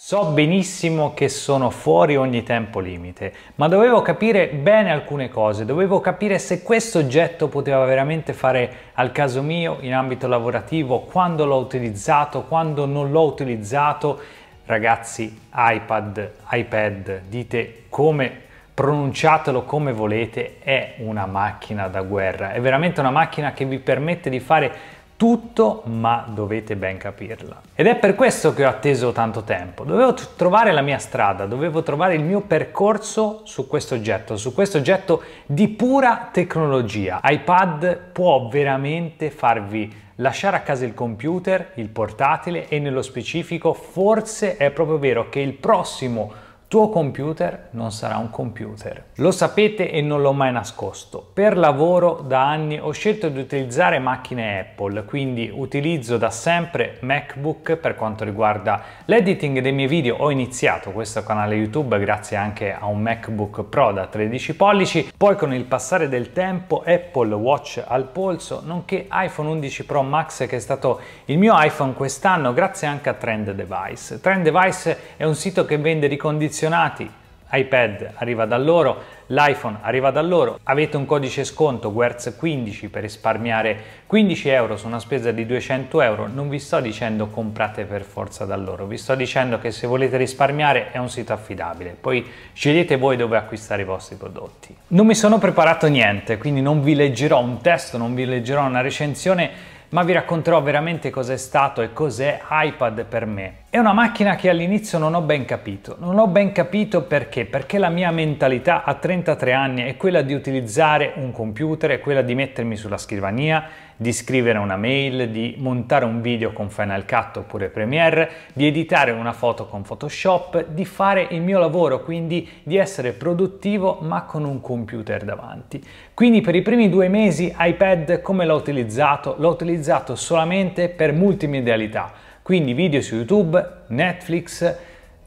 So benissimo che sono fuori ogni tempo limite, ma dovevo capire bene alcune cose, dovevo capire se questo oggetto poteva veramente fare al caso mio in ambito lavorativo, quando l'ho utilizzato, quando non l'ho utilizzato. Ragazzi, iPad, iPad, dite come pronunciatelo come volete, è una macchina da guerra, è veramente una macchina che vi permette di fare tutto, ma dovete ben capirla. Ed è per questo che ho atteso tanto tempo. Dovevo trovare la mia strada, dovevo trovare il mio percorso su questo oggetto, su questo oggetto di pura tecnologia. iPad può veramente farvi lasciare a casa il computer, il portatile e nello specifico forse è proprio vero che il prossimo tuo computer non sarà un computer. Lo sapete e non l'ho mai nascosto. Per lavoro da anni ho scelto di utilizzare macchine Apple, quindi utilizzo da sempre MacBook per quanto riguarda l'editing dei miei video. Ho iniziato questo canale YouTube grazie anche a un MacBook Pro da 13 pollici, poi con il passare del tempo Apple Watch al polso, nonché iPhone 11 Pro Max che è stato il mio iPhone quest'anno grazie anche a Trend Device. Trend Device è un sito che vende ricondizionati posizionati, iPad arriva da loro, l'iPhone arriva da loro, avete un codice sconto Guerz 15 per risparmiare 15 euro su una spesa di 200 euro, non vi sto dicendo comprate per forza da loro, vi sto dicendo che se volete risparmiare è un sito affidabile, poi scegliete voi dove acquistare i vostri prodotti. Non mi sono preparato niente, quindi non vi leggerò un testo, non vi leggerò una recensione, ma vi racconterò veramente cos'è stato e cos'è iPad per me. È una macchina che all'inizio non ho ben capito. Non ho ben capito perché, perché la mia mentalità a 33 anni è quella di utilizzare un computer, è quella di mettermi sulla scrivania, di scrivere una mail, di montare un video con Final Cut oppure Premiere, di editare una foto con Photoshop, di fare il mio lavoro, quindi di essere produttivo ma con un computer davanti. Quindi per i primi due mesi iPad come l'ho utilizzato? L'ho utilizzato solamente per multimedialità quindi video su YouTube, Netflix,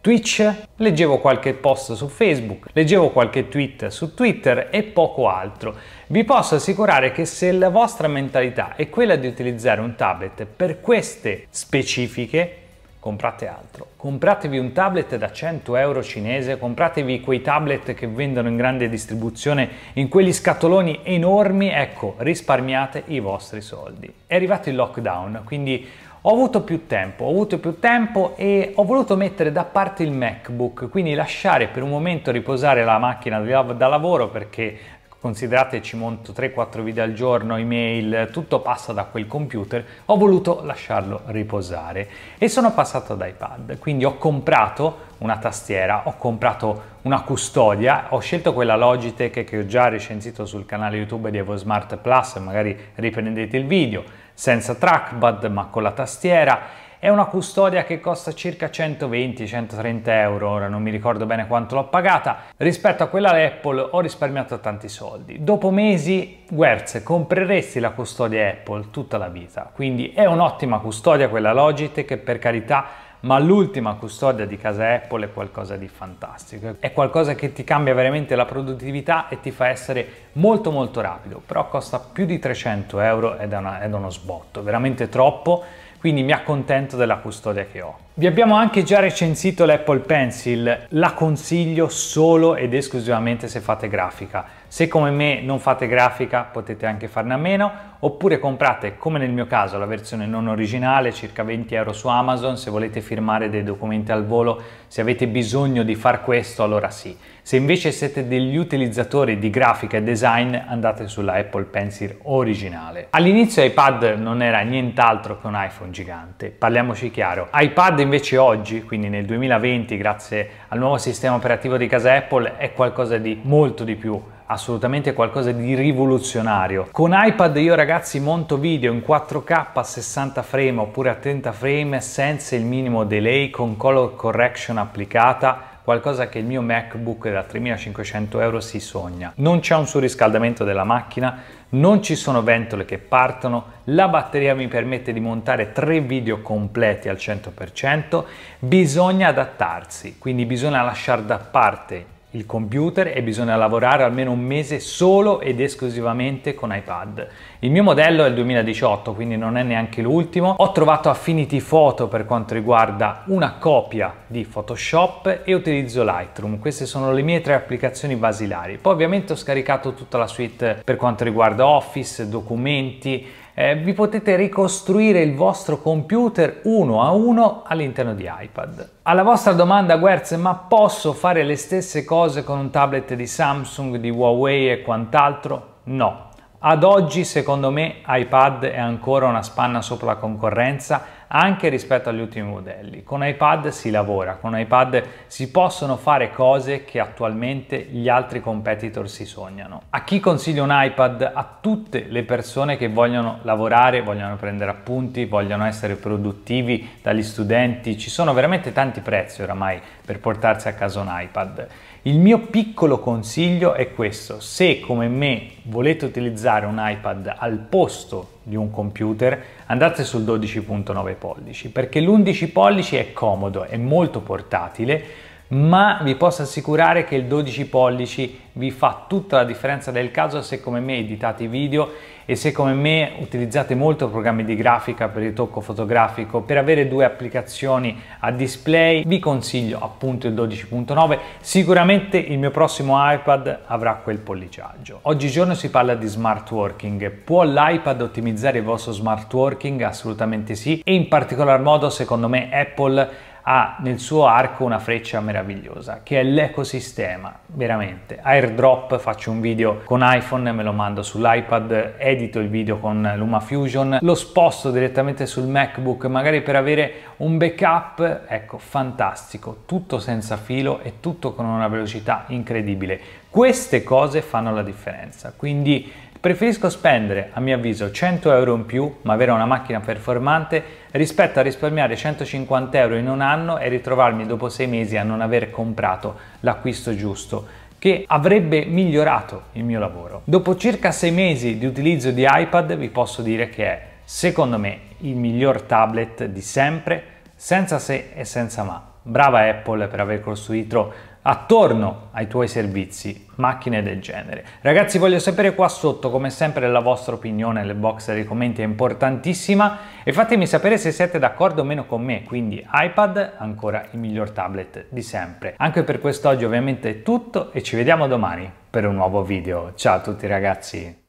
Twitch, leggevo qualche post su Facebook, leggevo qualche tweet su Twitter e poco altro. Vi posso assicurare che se la vostra mentalità è quella di utilizzare un tablet per queste specifiche, comprate altro. Compratevi un tablet da 100 euro cinese, compratevi quei tablet che vendono in grande distribuzione, in quegli scatoloni enormi, ecco, risparmiate i vostri soldi. È arrivato il lockdown, quindi ho avuto più tempo, ho avuto più tempo e ho voluto mettere da parte il MacBook, quindi lasciare per un momento riposare la macchina da lavoro perché considerate ci monto 3-4 video al giorno, email, tutto passa da quel computer, ho voluto lasciarlo riposare e sono passato ad iPad, quindi ho comprato una tastiera, ho comprato una custodia, ho scelto quella Logitech che ho già recensito sul canale YouTube di EvoSmart Plus, magari riprendete il video, senza trackpad ma con la tastiera. È una custodia che costa circa 120-130 euro, ora non mi ricordo bene quanto l'ho pagata. Rispetto a quella Apple ho risparmiato tanti soldi. Dopo mesi, Guerz, compreresti la custodia Apple tutta la vita. Quindi è un'ottima custodia quella Logitech che per carità ma l'ultima custodia di casa Apple è qualcosa di fantastico. È qualcosa che ti cambia veramente la produttività e ti fa essere molto molto rapido, però costa più di 300 euro ed è, una, ed è uno sbotto, veramente troppo, quindi mi accontento della custodia che ho. Vi abbiamo anche già recensito l'Apple Pencil, la consiglio solo ed esclusivamente se fate grafica. Se come me non fate grafica potete anche farne a meno, oppure comprate, come nel mio caso, la versione non originale, circa 20 euro su Amazon, se volete firmare dei documenti al volo, se avete bisogno di far questo allora sì. Se invece siete degli utilizzatori di grafica e design andate sulla Apple Pencil originale. All'inizio iPad non era nient'altro che un iPhone gigante, parliamoci chiaro. iPad invece oggi, quindi nel 2020, grazie al nuovo sistema operativo di casa Apple, è qualcosa di molto di più assolutamente qualcosa di rivoluzionario. Con iPad io ragazzi monto video in 4K a 60 frame oppure a 30 frame senza il minimo delay con color correction applicata qualcosa che il mio MacBook da 3500 euro si sogna. Non c'è un surriscaldamento della macchina, non ci sono ventole che partono, la batteria mi permette di montare tre video completi al 100%, bisogna adattarsi, quindi bisogna lasciare da parte il computer e bisogna lavorare almeno un mese solo ed esclusivamente con iPad. Il mio modello è il 2018, quindi non è neanche l'ultimo. Ho trovato Affinity Photo per quanto riguarda una copia di Photoshop e utilizzo Lightroom. Queste sono le mie tre applicazioni basilari. Poi ovviamente ho scaricato tutta la suite per quanto riguarda Office, documenti, eh, vi potete ricostruire il vostro computer uno a uno all'interno di iPad. Alla vostra domanda Guerz, ma posso fare le stesse cose con un tablet di Samsung, di Huawei e quant'altro? No. Ad oggi secondo me iPad è ancora una spanna sopra la concorrenza anche rispetto agli ultimi modelli. Con iPad si lavora, con iPad si possono fare cose che attualmente gli altri competitor si sognano. A chi consiglio un iPad? A tutte le persone che vogliono lavorare, vogliono prendere appunti, vogliono essere produttivi, dagli studenti, ci sono veramente tanti prezzi oramai per portarsi a casa un iPad. Il mio piccolo consiglio è questo, se come me volete utilizzare un iPad al posto di un computer, andate sul 12.9 pollici perché l'11 pollici è comodo, è molto portatile, ma vi posso assicurare che il 12 pollici vi fa tutta la differenza del caso se come me editate video e se come me utilizzate molto programmi di grafica per il tocco fotografico per avere due applicazioni a display vi consiglio appunto il 12.9 sicuramente il mio prossimo iPad avrà quel polliciaggio oggigiorno si parla di smart working può l'iPad ottimizzare il vostro smart working assolutamente sì e in particolar modo secondo me Apple ha nel suo arco una freccia meravigliosa che è l'ecosistema veramente airdrop faccio un video con iPhone me lo mando sull'iPad edito il video con LumaFusion lo sposto direttamente sul MacBook magari per avere un backup ecco fantastico tutto senza filo e tutto con una velocità incredibile queste cose fanno la differenza quindi Preferisco spendere, a mio avviso, 100 euro in più ma avere una macchina performante rispetto a risparmiare 150 euro in un anno e ritrovarmi dopo sei mesi a non aver comprato l'acquisto giusto che avrebbe migliorato il mio lavoro. Dopo circa sei mesi di utilizzo di iPad vi posso dire che è, secondo me, il miglior tablet di sempre, senza se e senza ma. Brava Apple per aver costruito attorno ai tuoi servizi, macchine del genere. Ragazzi voglio sapere qua sotto come sempre la vostra opinione nel box dei commenti è importantissima e fatemi sapere se siete d'accordo o meno con me, quindi iPad ancora il miglior tablet di sempre. Anche per quest'oggi ovviamente è tutto e ci vediamo domani per un nuovo video. Ciao a tutti ragazzi!